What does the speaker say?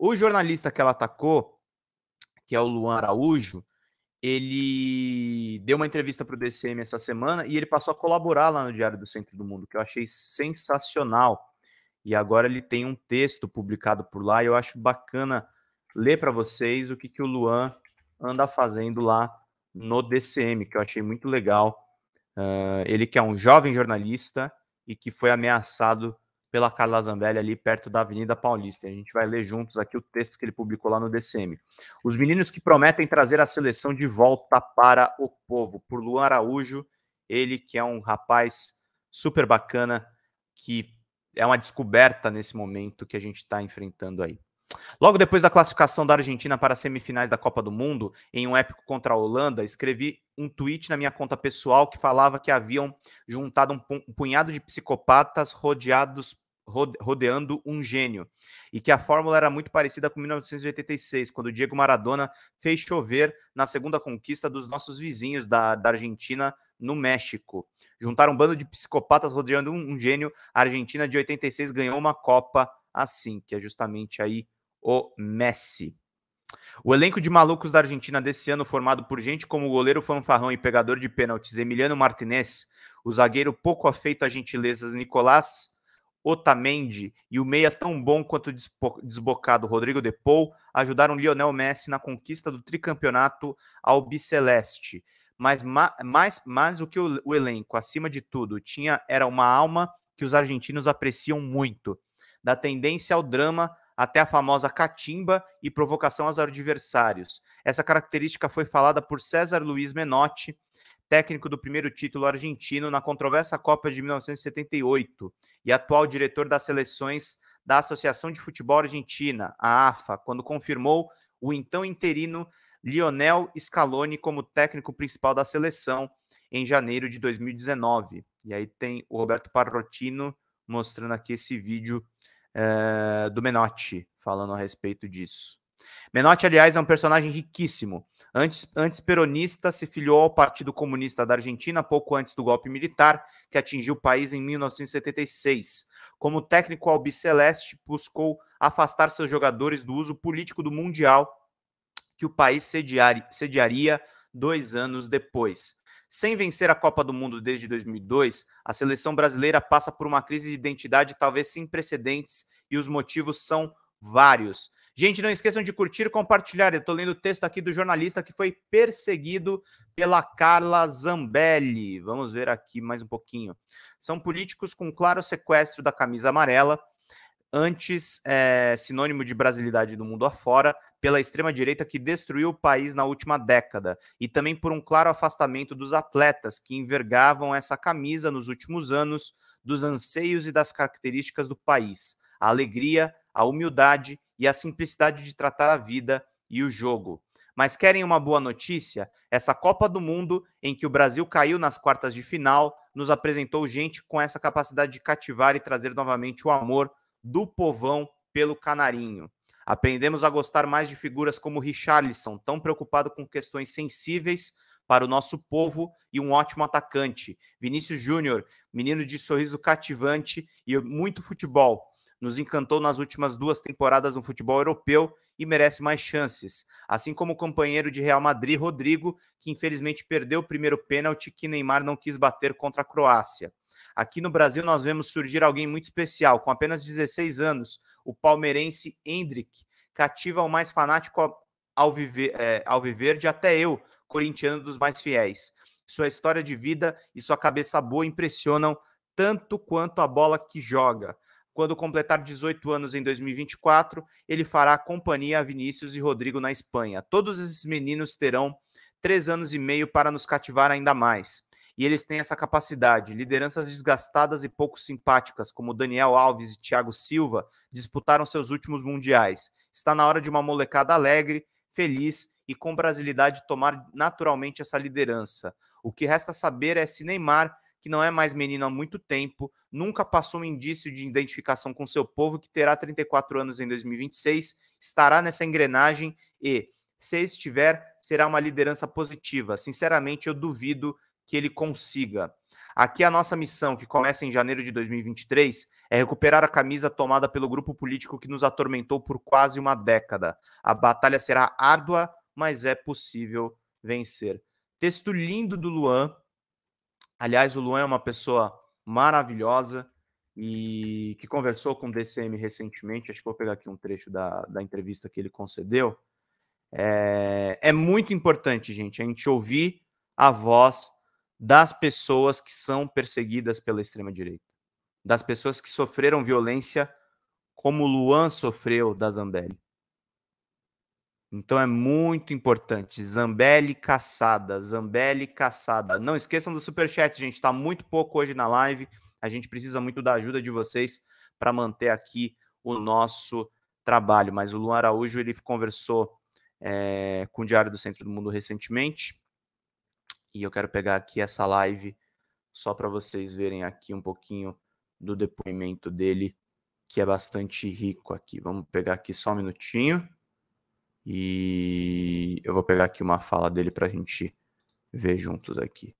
O jornalista que ela atacou, que é o Luan Araújo, ele deu uma entrevista para o DCM essa semana e ele passou a colaborar lá no Diário do Centro do Mundo, que eu achei sensacional. E agora ele tem um texto publicado por lá e eu acho bacana ler para vocês o que, que o Luan anda fazendo lá no DCM, que eu achei muito legal. Uh, ele que é um jovem jornalista e que foi ameaçado pela Carla Zambelli, ali perto da Avenida Paulista. A gente vai ler juntos aqui o texto que ele publicou lá no DCM. Os meninos que prometem trazer a seleção de volta para o povo, por Luan Araújo, ele que é um rapaz super bacana, que é uma descoberta nesse momento que a gente está enfrentando aí. Logo depois da classificação da Argentina para as semifinais da Copa do Mundo, em um épico contra a Holanda, escrevi um tweet na minha conta pessoal que falava que haviam juntado um punhado de psicopatas rodeados rodeando um gênio, e que a fórmula era muito parecida com 1986, quando Diego Maradona fez chover na segunda conquista dos nossos vizinhos da, da Argentina no México. Juntaram um bando de psicopatas rodeando um, um gênio. A Argentina de 86 ganhou uma Copa assim, que é justamente aí o Messi. O elenco de malucos da Argentina desse ano, formado por gente como o goleiro fanfarrão e pegador de pênaltis Emiliano Martinez, o zagueiro pouco afeito a gentilezas Nicolás Otamendi e o meia tão bom quanto desbocado Rodrigo Depou ajudaram Lionel Messi na conquista do tricampeonato ao biceleste. Mas mais, mais o que o, o elenco, acima de tudo, tinha era uma alma que os argentinos apreciam muito, da tendência ao drama até a famosa catimba e provocação aos adversários. Essa característica foi falada por César Luiz Menotti, técnico do primeiro título argentino na controversa Copa de 1978 e atual diretor das seleções da Associação de Futebol Argentina, a AFA, quando confirmou o então interino Lionel Scaloni como técnico principal da seleção em janeiro de 2019. E aí tem o Roberto Parrotino mostrando aqui esse vídeo é, do Menotti falando a respeito disso. Menotti, aliás, é um personagem riquíssimo. Antes, antes peronista, se filiou ao Partido Comunista da Argentina pouco antes do golpe militar que atingiu o país em 1976. Como técnico albiceleste, buscou afastar seus jogadores do uso político do Mundial que o país sediaria dois anos depois. Sem vencer a Copa do Mundo desde 2002, a seleção brasileira passa por uma crise de identidade talvez sem precedentes e os motivos são vários. Gente, não esqueçam de curtir e compartilhar. Eu estou lendo o texto aqui do jornalista que foi perseguido pela Carla Zambelli. Vamos ver aqui mais um pouquinho. São políticos com claro sequestro da camisa amarela, antes é, sinônimo de brasilidade do mundo afora, pela extrema-direita que destruiu o país na última década, e também por um claro afastamento dos atletas que envergavam essa camisa nos últimos anos, dos anseios e das características do país. A alegria, a humildade e a simplicidade de tratar a vida e o jogo. Mas querem uma boa notícia? Essa Copa do Mundo, em que o Brasil caiu nas quartas de final, nos apresentou gente com essa capacidade de cativar e trazer novamente o amor do povão pelo canarinho. Aprendemos a gostar mais de figuras como Richarlison, tão preocupado com questões sensíveis para o nosso povo e um ótimo atacante. Vinícius Júnior, menino de sorriso cativante e muito futebol nos encantou nas últimas duas temporadas no futebol europeu e merece mais chances, assim como o companheiro de Real Madrid, Rodrigo, que infelizmente perdeu o primeiro pênalti que Neymar não quis bater contra a Croácia. Aqui no Brasil nós vemos surgir alguém muito especial, com apenas 16 anos, o palmeirense Hendrick, cativa o mais fanático ao viver, é, ao viver de até eu, corintiano dos mais fiéis. Sua história de vida e sua cabeça boa impressionam tanto quanto a bola que joga. Quando completar 18 anos em 2024, ele fará companhia a Vinícius e Rodrigo na Espanha. Todos esses meninos terão três anos e meio para nos cativar ainda mais. E eles têm essa capacidade. Lideranças desgastadas e pouco simpáticas, como Daniel Alves e Thiago Silva, disputaram seus últimos mundiais. Está na hora de uma molecada alegre, feliz e com brasilidade tomar naturalmente essa liderança. O que resta saber é se Neymar que não é mais menino há muito tempo, nunca passou um indício de identificação com seu povo, que terá 34 anos em 2026, estará nessa engrenagem e, se estiver, será uma liderança positiva. Sinceramente, eu duvido que ele consiga. Aqui a nossa missão, que começa em janeiro de 2023, é recuperar a camisa tomada pelo grupo político que nos atormentou por quase uma década. A batalha será árdua, mas é possível vencer. Texto lindo do Luan, Aliás, o Luan é uma pessoa maravilhosa e que conversou com o DCM recentemente. Acho que vou pegar aqui um trecho da, da entrevista que ele concedeu. É, é muito importante, gente, a gente ouvir a voz das pessoas que são perseguidas pela extrema-direita, das pessoas que sofreram violência como Luan sofreu da Zambelli. Então é muito importante. Zambelli caçada, Zambelli caçada. Não esqueçam do superchat, gente. Está muito pouco hoje na live. A gente precisa muito da ajuda de vocês para manter aqui o nosso trabalho. Mas o Luan Araújo ele conversou é, com o Diário do Centro do Mundo recentemente. E eu quero pegar aqui essa live só para vocês verem aqui um pouquinho do depoimento dele, que é bastante rico aqui. Vamos pegar aqui só um minutinho. E eu vou pegar aqui uma fala dele para a gente ver juntos aqui.